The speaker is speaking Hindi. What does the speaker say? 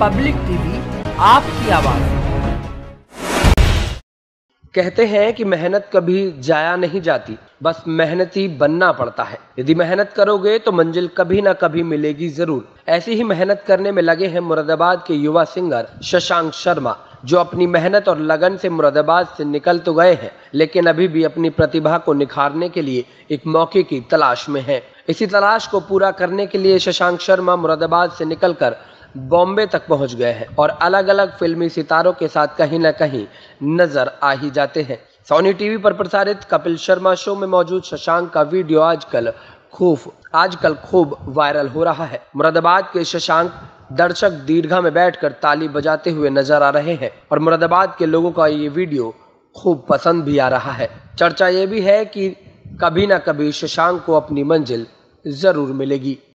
पब्लिक टीवी आपकी आवाज कहते हैं कि मेहनत कभी जाया नहीं जाती बस मेहनती बनना पड़ता है यदि मेहनत करोगे तो मंजिल कभी ना कभी मिलेगी जरूर ऐसी ही मेहनत करने में लगे हैं मुरादाबाद के युवा सिंगर शशांक शर्मा जो अपनी मेहनत और लगन से मुरादाबाद से निकल तो गए हैं लेकिन अभी भी अपनी प्रतिभा को निखारने के लिए एक मौके की तलाश में हैं इसी तलाश को पूरा करने के लिए शशांक शर्मा मुरादाबाद से निकलकर बॉम्बे तक पहुंच गए हैं और अलग अलग फिल्मी सितारों के साथ कहीं ना कहीं नजर आ ही जाते हैं सोनी टीवी पर प्रसारित कपिल शर्मा शो में मौजूद शशांक का वीडियो आजकल खूब आजकल खूब वायरल हो रहा है मुरादाबाद के शशांक दर्शक दीर्घा में बैठकर ताली बजाते हुए नजर आ रहे हैं और मुरादाबाद के लोगों का ये वीडियो खूब पसंद भी आ रहा है चर्चा ये भी है कि कभी ना कभी शशांक को अपनी मंजिल जरूर मिलेगी